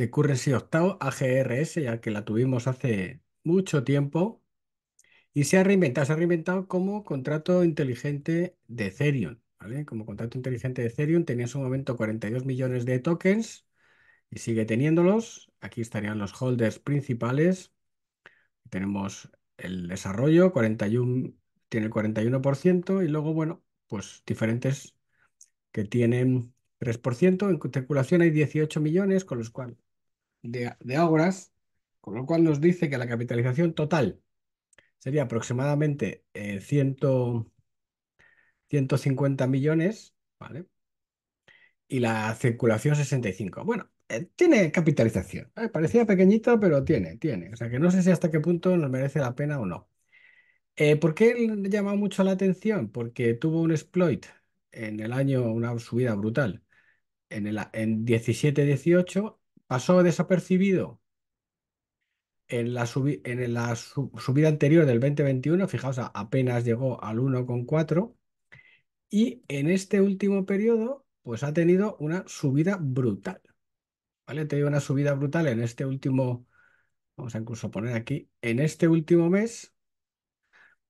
de Currency Octavo AGRS, ya que la tuvimos hace mucho tiempo. Y se ha reinventado, se ha reinventado como contrato inteligente de Ethereum. Como contrato inteligente de Ethereum tenía en su momento 42 millones de tokens y sigue teniéndolos. Aquí estarían los holders principales. Tenemos el desarrollo, 41, tiene el 41%, y luego, bueno, pues diferentes que tienen 3%. En circulación hay 18 millones, con los cuales de, obras, con lo cual nos dice que la capitalización total sería aproximadamente 150 eh, millones, ¿vale? Y la circulación 65. Bueno, eh, tiene capitalización. parecía pequeñito, pero tiene, tiene. O sea que no sé si hasta qué punto nos merece la pena o no. Eh, ¿Por qué le llama mucho la atención? Porque tuvo un exploit en el año, una subida brutal, en, el, en 17-18 pasó desapercibido en la, subida anterior del 2021, fijaos, apenas llegó al 1,4 y en este último periodo pues ha tenido una subida brutal. ¿Vale? Ha tenido una subida brutal en este último, vamos a incluso poner aquí, en este último mes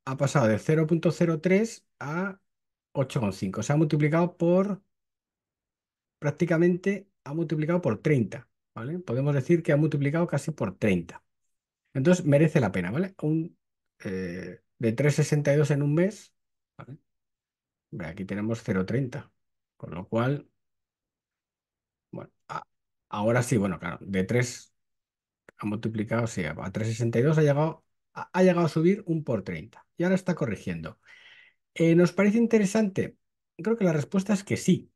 ha pasado de 0.03 a 8,5. Se ha multiplicado por prácticamente ha multiplicado por 30. Podemos decir que ha multiplicado casi por 30. Entonces merece la pena, ¿vale? Un, eh, de 3,62 en un mes, Aquí tenemos 0,30, con lo cual, bueno, ahora sí, bueno, claro, de 3 ha multiplicado, sí, a 3,62 ha llegado, a, ha llegado a subir un por 30 y ahora está corrigiendo. Eh, ¿Nos parece interesante? Creo que la respuesta es que sí,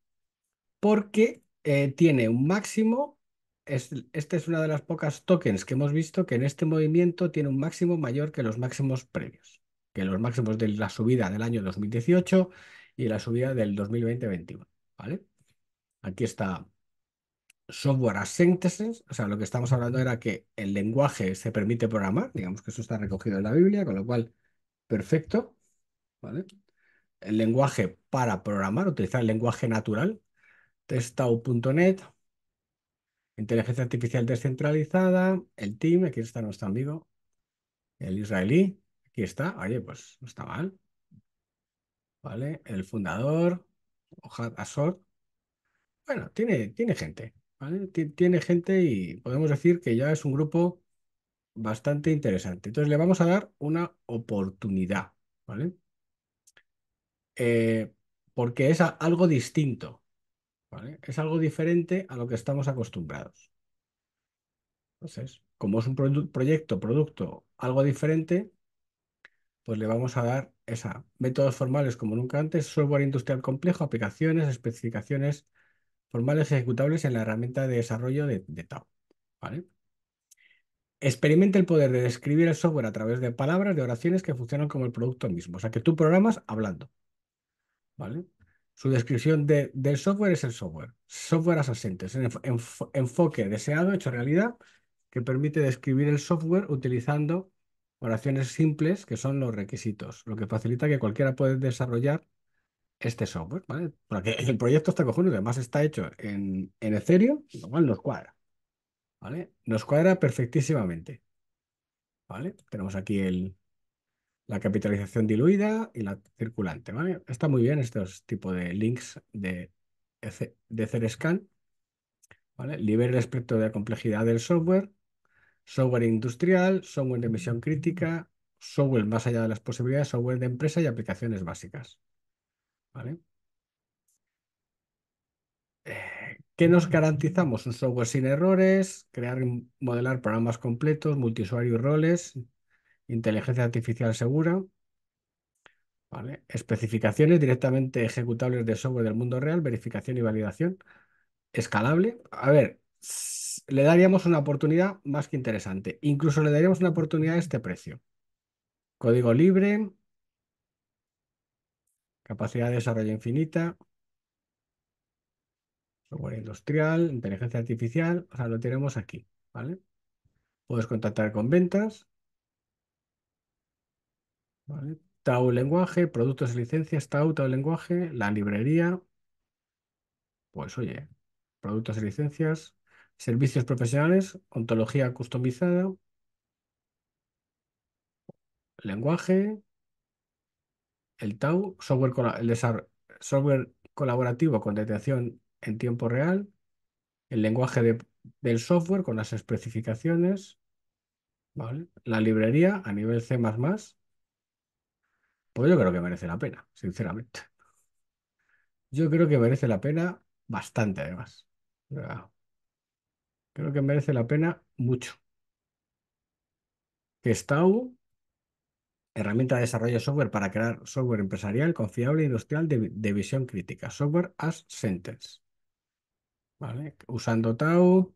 porque eh, tiene un máximo es, esta es una de las pocas tokens que hemos visto que en este movimiento tiene un máximo mayor que los máximos previos, que los máximos de la subida del año 2018 y la subida del 2020-21. ¿vale? Aquí está software as o sea, lo que estamos hablando era que el lenguaje se permite programar, digamos que eso está recogido en la Biblia, con lo cual, perfecto, ¿vale? El lenguaje para programar, utilizar el lenguaje natural, testau.net, Inteligencia artificial descentralizada, el team, aquí está nuestro amigo, el israelí, aquí está, oye, pues no está mal. ¿Vale? El fundador, Ohad Asor. Bueno, tiene, tiene gente, ¿vale? Tiene gente y podemos decir que ya es un grupo bastante interesante. Entonces le vamos a dar una oportunidad, ¿vale? Eh, porque es algo distinto. Es algo diferente a lo que estamos acostumbrados. Entonces, como es un proyecto, producto, algo diferente, pues le vamos a dar esa. Métodos formales como nunca antes, software industrial complejo, aplicaciones, especificaciones formales ejecutables en la herramienta de desarrollo de, de TAO. Experimenta el poder de describir el software a través de palabras, de oraciones que funcionan como el producto mismo. O sea, que tú programas hablando. ¿Vale? Su descripción del software es el software. Software as a enfoque deseado, hecho realidad, que permite describir el software utilizando oraciones simples que son los requisitos, lo que facilita que cualquiera pueda desarrollar este software, Porque el proyecto está cojonudo, además está hecho en, en Ethereum, lo cual nos cuadra, ¿vale? Nos cuadra perfectísimamente, ¿vale? Tenemos aquí el, la capitalización diluida y la circulante. ¿vale? Está muy bien estos tipos de links de, de scan ¿vale? Libera el de la complejidad del software, software industrial, software de misión crítica, software más allá de las posibilidades, software de empresa y aplicaciones básicas. ¿vale? Eh, ¿Qué nos garantizamos? Un software sin errores, crear y modelar programas completos, multiusuario y roles, inteligencia artificial segura, ¿vale? especificaciones directamente ejecutables de software del mundo real, verificación y validación, escalable. A ver, le daríamos una oportunidad más que interesante. Incluso le daríamos una oportunidad a este precio. Código libre, capacidad de desarrollo infinita, software industrial, inteligencia artificial, o sea, lo tenemos aquí, ¿vale? Puedes contactar con ventas, ¿vale? Tau lenguaje, productos y licencias, Tau, Tau lenguaje, la librería. Pues oye, productos y licencias, servicios profesionales, ontología customizada, lenguaje, el Tau, software, el software colaborativo con detección en tiempo real, el lenguaje del software con las especificaciones, la librería a nivel C++, pues yo creo que merece la pena, sinceramente. Yo creo que merece la pena bastante, además. Creo que merece la pena mucho. Que TAU? herramienta de desarrollo de software para crear software empresarial, confiable e industrial de, visión crítica. Software as sentence. ¿Vale? Usando Tau,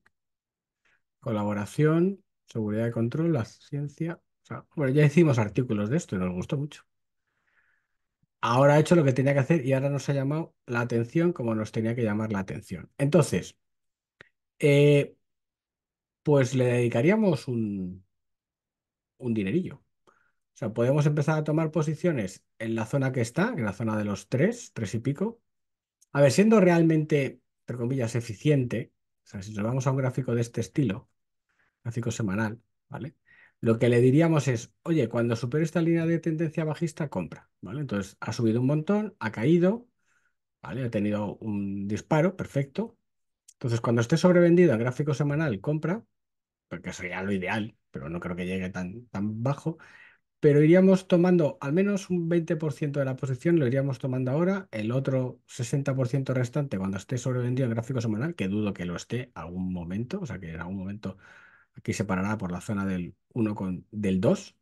colaboración, seguridad de control, la ciencia. sea, bueno, ya hicimos artículos de esto y nos gustó mucho ahora ha hecho lo que tenía que hacer y ahora nos ha llamado la atención como nos tenía que llamar la atención. Entonces, eh, pues le dedicaríamos un, un dinerillo. O sea, podemos empezar a tomar posiciones en la zona que está, en la zona de los tres, tres y pico. A ver, siendo realmente, entre comillas, eficiente, o sea, si nos vamos a un gráfico de este estilo, gráfico semanal, ¿vale? Lo que le diríamos es, oye, cuando supere esta línea de tendencia bajista, compra. ¿vale? Entonces, ha subido un montón, ha caído, ¿vale? ha tenido un disparo, perfecto. Entonces, cuando esté sobrevendido a gráfico semanal, compra, porque sería lo ideal, pero no creo que llegue tan, tan bajo. Pero iríamos tomando al menos un 20% de la posición, lo iríamos tomando ahora, el otro 60% restante cuando esté sobrevendido en gráfico semanal, que dudo que lo esté algún momento, o sea que en algún momento Aquí se por la zona del 1 con, del 2.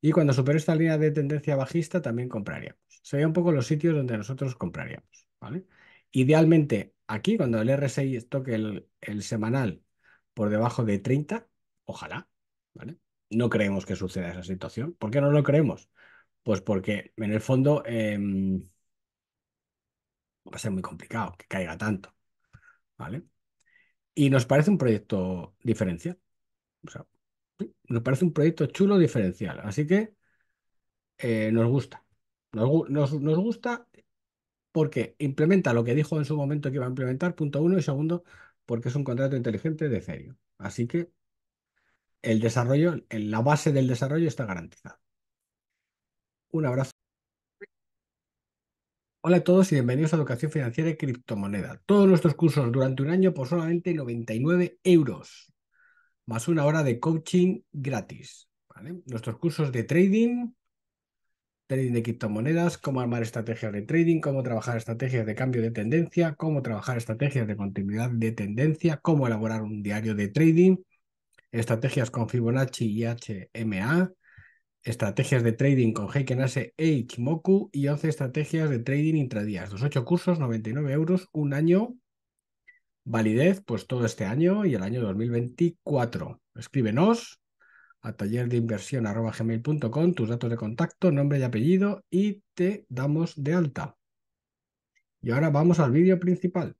Y cuando supere esta línea de tendencia bajista también compraríamos. Serían un poco los sitios donde nosotros compraríamos. Idealmente aquí, cuando el RSI toque el, semanal por debajo de 30, ojalá. No creemos que suceda esa situación. ¿Por qué no lo creemos? Pues porque en el fondo em, va a ser muy complicado que caiga tanto. ¿Vale? Y nos parece un proyecto diferencial nos parece un proyecto chulo diferencial. Así que eh, nos gusta. Nos, gusta porque implementa lo que dijo en su momento que iba a implementar, punto uno, y segundo, porque es un contrato inteligente de serio. Así que el desarrollo, la base del desarrollo está garantizada. Un abrazo. Hola a todos y bienvenidos a Educación Financiera y Criptomoneda. Todos nuestros cursos durante un año por solamente 99 euros más una hora de coaching gratis. Nuestros cursos de trading, trading de criptomonedas, cómo armar estrategias de trading, cómo trabajar estrategias de cambio de tendencia, cómo trabajar estrategias de continuidad de tendencia, cómo elaborar un diario de trading, estrategias con Fibonacci y HMA, estrategias de trading con Heikenase e Ichimoku y 11 estrategias de trading intradías. Los ocho cursos, 99 euros, un año validez pues todo este año y el año 2024. Escríbenos a tallerdeinversión.com tus datos de contacto, nombre y apellido y te damos de alta. Y ahora vamos al vídeo principal.